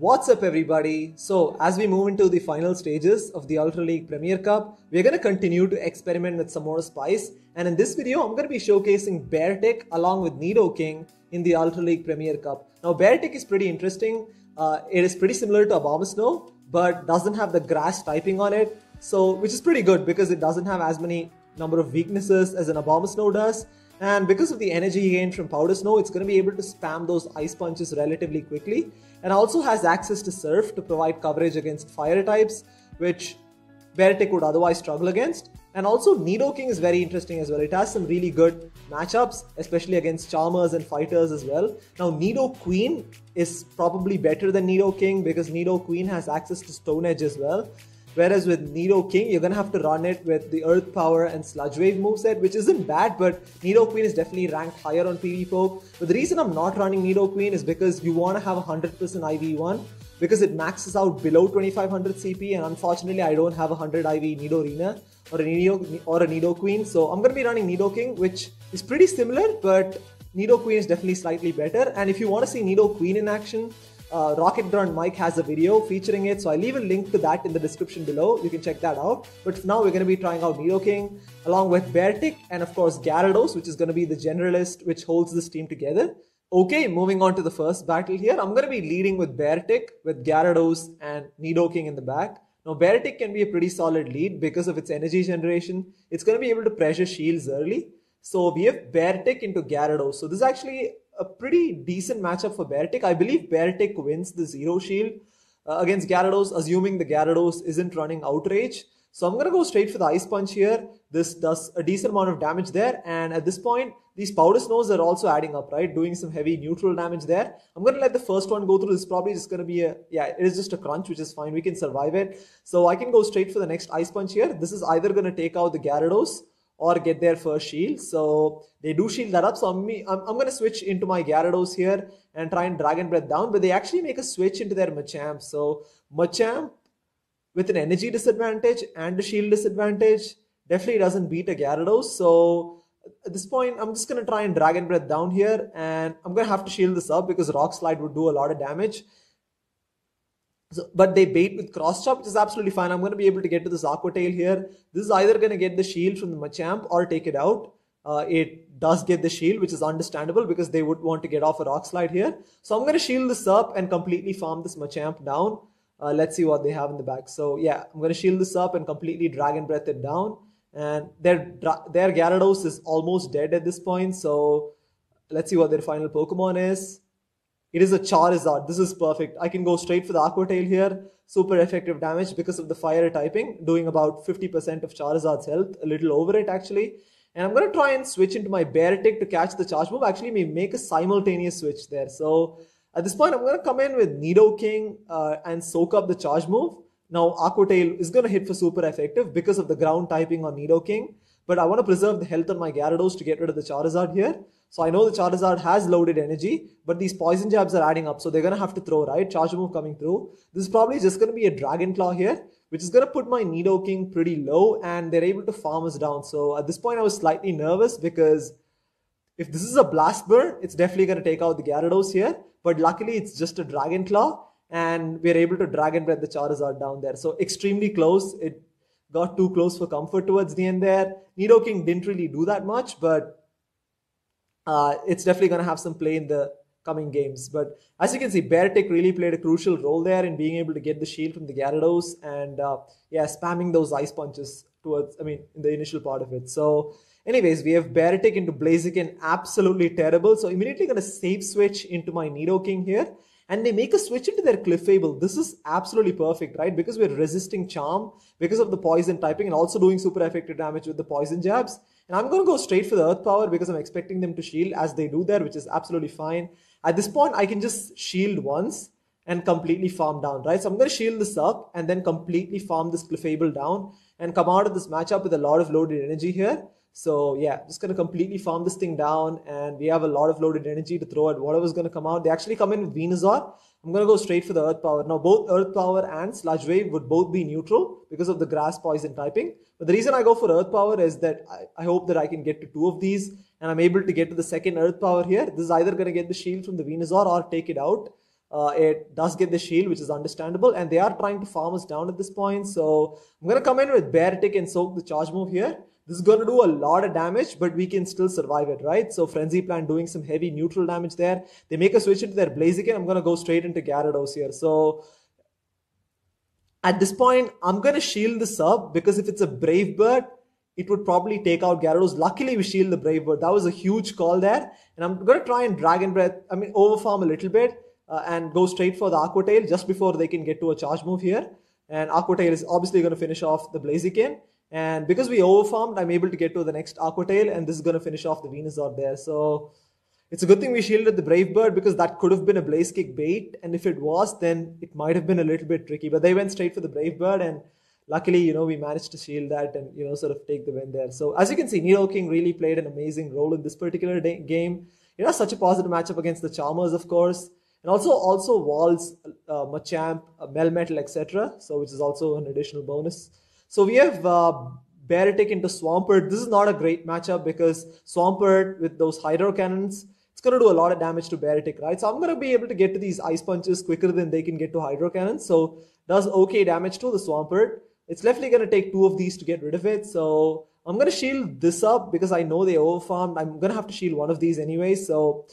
What's up, everybody? So, as we move into the final stages of the Ultra League Premier Cup, we're going to continue to experiment with some more spice. And in this video, I'm going to be showcasing Bear Tech along with Nido King in the Ultra League Premier Cup. Now, Bear Tech is pretty interesting. Uh, it is pretty similar to Abomasnow, Snow, but doesn't have the grass typing on it. So, which is pretty good because it doesn't have as many number of weaknesses as an Abomasnow Snow does. And because of the energy he gained from powder snow, it's going to be able to spam those ice punches relatively quickly. And also has access to surf to provide coverage against fire types, which Beartech would otherwise struggle against. And also Nidoking is very interesting as well. It has some really good matchups, especially against Charmers and Fighters as well. Now Nido Queen is probably better than Nido King because Nido Queen has access to Stone Edge as well. Whereas with Nido King, you're gonna have to run it with the Earth Power and Sludge Wave moveset, which isn't bad, but Nido Queen is definitely ranked higher on PvPoke. But the reason I'm not running Nido Queen is because you wanna have 100% IV1 because it maxes out below 2500 CP, and unfortunately, I don't have a 100 IV Nido Arena or a Nido or a Nido Queen, so I'm gonna be running Nido King, which is pretty similar, but Nido Queen is definitely slightly better. And if you want to see Nido Queen in action, uh, Rocket Ground Mike has a video featuring it. So I'll leave a link to that in the description below. You can check that out. But now we're going to be trying out Neo King along with Beartick and of course Gyarados, which is going to be the generalist which holds this team together. Okay, moving on to the first battle here. I'm going to be leading with Beartick with Gyarados and Nidoking in the back. Now, Beartick can be a pretty solid lead because of its energy generation. It's going to be able to pressure shields early. So we have Beartick into Gyarados. So this is actually a pretty decent matchup for Beartick. I believe Beartick wins the zero shield uh, against Gyarados, assuming the Gyarados isn't running Outrage. So I'm going to go straight for the Ice Punch here. This does a decent amount of damage there. And at this point, these Powder Snows are also adding up, right? Doing some heavy neutral damage there. I'm going to let the first one go through. This probably just going to be a, yeah, it is just a crunch, which is fine. We can survive it. So I can go straight for the next Ice Punch here. This is either going to take out the Gyarados or get their first shield. So they do shield that up. So I'm, I'm, I'm going to switch into my Gyarados here and try and Dragon Breath down. But they actually make a switch into their Machamp. So Machamp with an energy disadvantage and a shield disadvantage definitely doesn't beat a Gyarados. So at this point, I'm just going to try and Dragon Breath down here. And I'm going to have to shield this up because Rock Slide would do a lot of damage. So, but they bait with cross chop, which is absolutely fine. I'm going to be able to get to this aqua tail here. This is either going to get the shield from the Machamp or take it out. Uh, it does get the shield, which is understandable because they would want to get off a rock slide here. So I'm going to shield this up and completely farm this Machamp down. Uh, let's see what they have in the back. So yeah, I'm going to shield this up and completely Dragon Breath it down. And their, their Gyarados is almost dead at this point. So let's see what their final Pokemon is. It is a Charizard. This is perfect. I can go straight for the Aqua Tail here. Super effective damage because of the fire typing, doing about 50% of Charizard's health, a little over it actually. And I'm going to try and switch into my Bear Tick to catch the charge move. Actually, we make a simultaneous switch there. So at this point, I'm going to come in with Nido King uh, and soak up the charge move. Now, Aqua Tail is going to hit for super effective because of the ground typing on Nido King but I want to preserve the health on my Gyarados to get rid of the Charizard here. So I know the Charizard has loaded energy, but these poison jabs are adding up. So they're going to have to throw, right? Charge move coming through. This is probably just going to be a Dragon Claw here, which is going to put my Nidoking pretty low and they're able to farm us down. So at this point, I was slightly nervous because if this is a Blast Burn, it's definitely going to take out the Gyarados here. But luckily, it's just a Dragon Claw and we're able to Dragon Breath the Charizard down there. So extremely close. It got too close for comfort towards the end there. Nido King didn't really do that much, but uh, it's definitely going to have some play in the coming games. But as you can see, Beartech really played a crucial role there in being able to get the shield from the Gyarados and uh, yeah, spamming those ice punches towards, I mean, in the initial part of it. So anyways, we have Beartech into Blaziken, absolutely terrible. So immediately going to save switch into my Nido King here and they make a switch into their fable. This is absolutely perfect, right? Because we're resisting Charm because of the poison typing and also doing super effective damage with the poison jabs. And I'm going to go straight for the Earth Power because I'm expecting them to shield as they do there, which is absolutely fine. At this point, I can just shield once and completely farm down, right? So I'm going to shield this up and then completely farm this Clefable down and come out of this matchup with a lot of loaded energy here. So yeah, just going to completely farm this thing down and we have a lot of loaded energy to throw at whatever's going to come out. They actually come in with Venusaur. I'm going to go straight for the Earth Power. Now both Earth Power and Sludge Wave would both be neutral because of the Grass Poison typing. But the reason I go for Earth Power is that I, I hope that I can get to two of these and I'm able to get to the second Earth Power here. This is either going to get the shield from the Venusaur or take it out. Uh, it does get the shield, which is understandable, and they are trying to farm us down at this point. So I'm going to come in with Bear Tick and soak the charge move here. This is going to do a lot of damage, but we can still survive it, right? So Frenzy Plant doing some heavy neutral damage there. They make a switch into their Blaziken. I'm going to go straight into Gyarados here. So at this point, I'm going to shield this up because if it's a Brave Bird, it would probably take out Gyarados. Luckily, we shield the Brave Bird. That was a huge call there. And I'm going to try and Dragon Breath, I mean, overfarm a little bit. Uh, and go straight for the Aquatail just before they can get to a charge move here. And Aquatail is obviously going to finish off the Blaziken. And because we overfarmed, I'm able to get to the next Aquatail, and this is going to finish off the Venusaur there. So it's a good thing we shielded the Brave Bird because that could have been a Blaze Kick bait. And if it was, then it might have been a little bit tricky. But they went straight for the Brave Bird, and luckily, you know, we managed to shield that and, you know, sort of take the win there. So as you can see, Nero King really played an amazing role in this particular day- game. You know, such a positive matchup against the Charmers, of course and also also walls, uh, Machamp, uh, Melmetal, etc. So which is also an additional bonus. So we have uh, into Swampert. This is not a great matchup because Swampert with those Hydro Cannons, it's going to do a lot of damage to Beartic, right? So I'm going to be able to get to these Ice Punches quicker than they can get to Hydro Cannons. So does okay damage to the Swampert. It's definitely going to take two of these to get rid of it. So I'm going to shield this up because I know they overfarmed. I'm going to have to shield one of these anyway. So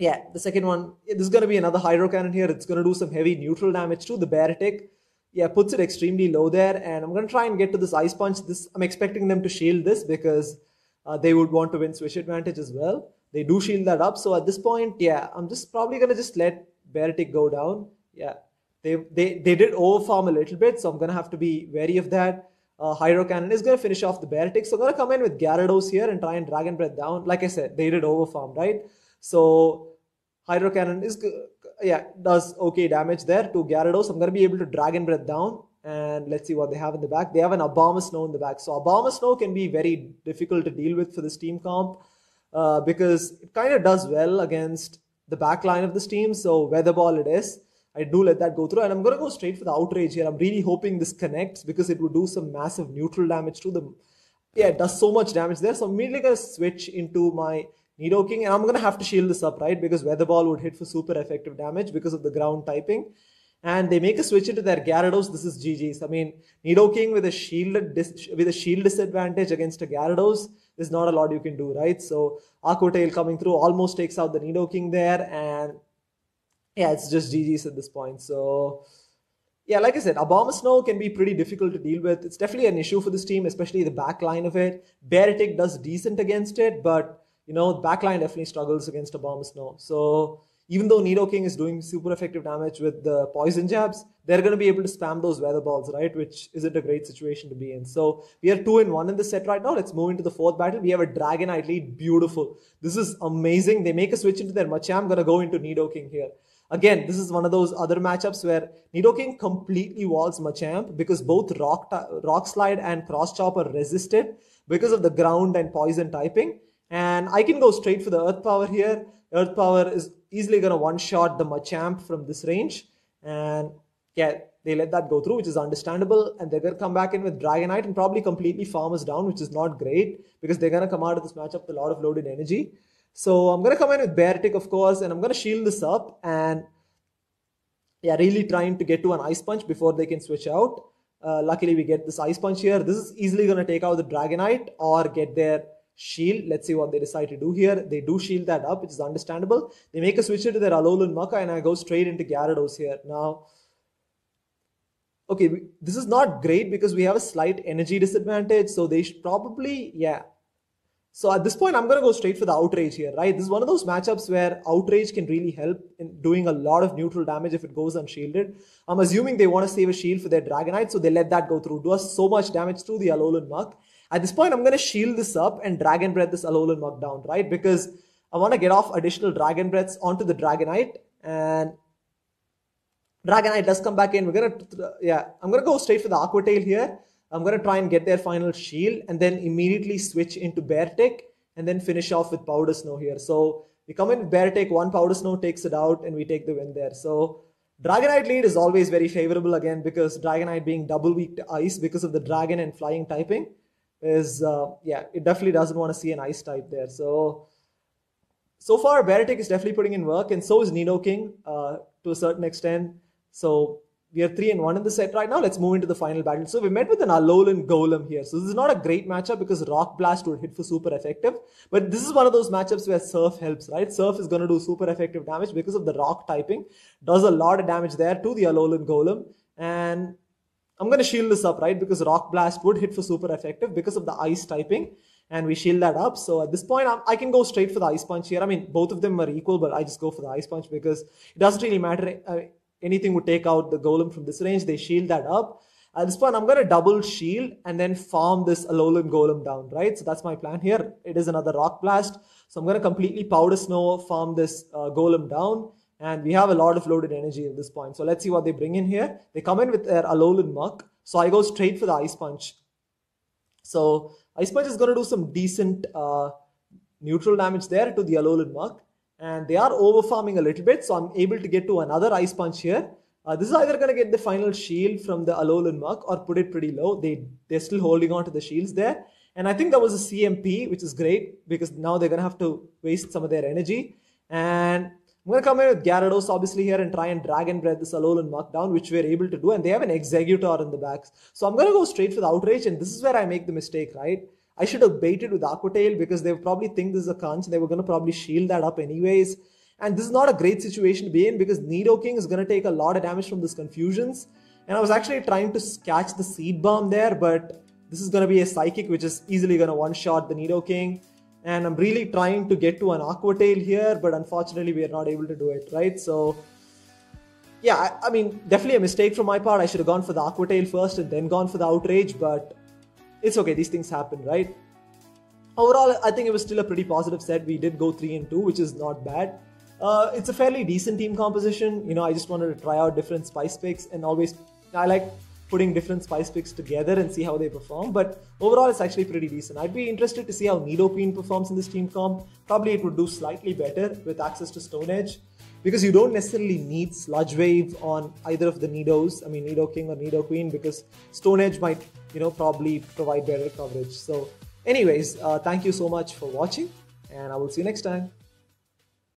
yeah, the second one, This there's going to be another hydro cannon here. It's going to do some heavy neutral damage too. The Baratic, yeah, puts it extremely low there. And I'm going to try and get to this Ice Punch. This I'm expecting them to shield this because uh, they would want to win Switch Advantage as well. They do shield that up. So at this point, yeah, I'm just probably going to just let Baratic go down. Yeah, they, they, they did overfarm a little bit, so I'm going to have to be wary of that. Uh, Hydro Cannon is going to finish off the Baratic. So I'm going to come in with Gyarados here and try and Dragon Breath down. Like I said, they did overfarm, right? So Hydro Cannon is uh, yeah does okay damage there to Gyarados. I'm gonna be able to Dragon Breath down. And let's see what they have in the back. They have an Obama Snow in the back. So Obama Snow can be very difficult to deal with for this team comp uh, because it kind of does well against the back line of this team. So weather ball it is. I do let that go through. And I'm going to go straight for the outrage here. I'm really hoping this connects because it would do some massive neutral damage to them. Yeah, it does so much damage there. So I'm immediately going to switch into my Nidoking, and I'm going to have to shield this up, right? Because Weatherball would hit for super effective damage because of the ground typing. And they make a switch into their Gyarados. This is GG's. I mean, Nidoking with a shielded with a shield disadvantage against a Gyarados, there's not a lot you can do, right? So Aquatail coming through almost takes out the Nidoking there, and yeah, it's just GG's at this point. So yeah, like I said, Obama Snow can be pretty difficult to deal with. It's definitely an issue for this team, especially the back line of it. Bearitic does decent against it, but you know, backline definitely struggles against a bomb snow. So even though Nido King is doing super effective damage with the poison jabs, they're going to be able to spam those weather balls, right? Which isn't a great situation to be in. So we are two in one in the set right now. Let's move into the fourth battle. We have a Dragonite lead. Beautiful. This is amazing. They make a switch into their Machamp. Going to go into Nido King here. Again, this is one of those other matchups where Nidoking King completely walls Machamp because both Rock, Rock Slide and Cross Chop are resisted because of the ground and poison typing and I can go straight for the Earth Power here. Earth Power is easily going to one-shot the Machamp from this range. And yeah, they let that go through, which is understandable. And they're going to come back in with Dragonite and probably completely farm us down, which is not great because they're going to come out of this matchup with a lot of loaded energy. So I'm going to come in with Tick, of course, and I'm going to shield this up and yeah, really trying to get to an Ice Punch before they can switch out. Uh, luckily, we get this Ice Punch here. This is easily going to take out the Dragonite or get their shield. Let's see what they decide to do here. They do shield that up, which is understandable. They make a switch to their Alolan Maka, and I go straight into Gyarados here. Now, okay, we, this is not great because we have a slight energy disadvantage, so they should probably, yeah. So at this point, I'm going to go straight for the Outrage here, right? This is one of those matchups where Outrage can really help in doing a lot of neutral damage if it goes unshielded. I'm assuming they want to save a shield for their Dragonite, so they let that go through. Do us so much damage through the Alolan Muck. At this point, I'm going to shield this up and Dragon Breath this Alolan Knockdown, right? Because I want to get off additional Dragon Breaths onto the Dragonite and Dragonite does come back in. We're going to, yeah, I'm going to go straight for the Aqua Tail here. I'm going to try and get their final shield and then immediately switch into Bear Tick and then finish off with Powder Snow here. So we come in Bear Tick, one Powder Snow takes it out and we take the win there. So Dragonite lead is always very favorable again because Dragonite being double weak to ice because of the dragon and flying typing is uh, yeah, it definitely doesn't want to see an ice type there. So so far, Baratic is definitely putting in work, and so is Nino King uh, to a certain extent. So we are three and one in the set right now. Let's move into the final battle. So we met with an Alolan Golem here. So this is not a great matchup because Rock Blast would hit for super effective, but this is one of those matchups where Surf helps, right? Surf is going to do super effective damage because of the Rock typing. Does a lot of damage there to the Alolan Golem, and I'm going to shield this up, right? Because Rock Blast would hit for super effective because of the ice typing. And we shield that up. So at this point, I'm, i can go straight for the ice punch here. I mean, both of them are equal, but I just go for the ice punch because it doesn't really matter. Uh, anything would take out the golem from this range. They shield that up. At this point, I'm going to double shield and then farm this Alolan Golem down, right? So that's my plan here. It is another Rock Blast. So I'm going to completely Powder Snow, farm this uh, Golem down. And we have a lot of loaded energy at this point. So let's see what they bring in here. They come in with their Alolan Muck. So I go straight for the Ice Punch. So Ice Punch is going to do some decent uh, neutral damage there to the Alolan Muck. And they are farming a little bit. So I'm able to get to another Ice Punch here. Uh, this is either going to get the final shield from the Alolan Muck or put it pretty low. They, they're still holding on to the shields there. And I think that was a CMP, which is great because now they're going to have to waste some of their energy. And I'm going to come in with Gyarados obviously here and try and drag and breath this Alolan Mark down, which we're able to do. And they have an Executor in the back. So I'm going to go straight for the Outrage, and this is where I make the mistake, right? I should have baited with Aquatail because they probably think this is a conch. They were going to probably shield that up anyways. And this is not a great situation to be in because Nidoking is going to take a lot of damage from this Confusions. And I was actually trying to catch the Seed Bomb there, but this is going to be a Psychic, which is easily going to one-shot the Nidoking and I'm really trying to get to an aqua tail here, but unfortunately we are not able to do it, right? So yeah, I, I mean, definitely a mistake from my part. I should have gone for the aqua tail first and then gone for the outrage, but it's okay. These things happen, right? Overall, I think it was still a pretty positive set. We did go three and two, which is not bad. Uh, it's a fairly decent team composition. You know, I just wanted to try out different spice picks and always I like putting different spice picks together and see how they perform. But overall, it's actually pretty decent. I'd be interested to see how Nidopene performs in this team comp. Probably it would do slightly better with access to Stone Edge because you don't necessarily need Sludge Wave on either of the Nidos, I mean Nido King or Nido Queen, because Stone Edge might, you know, probably provide better coverage. So, anyways, uh, thank you so much for watching, and I will see you next time.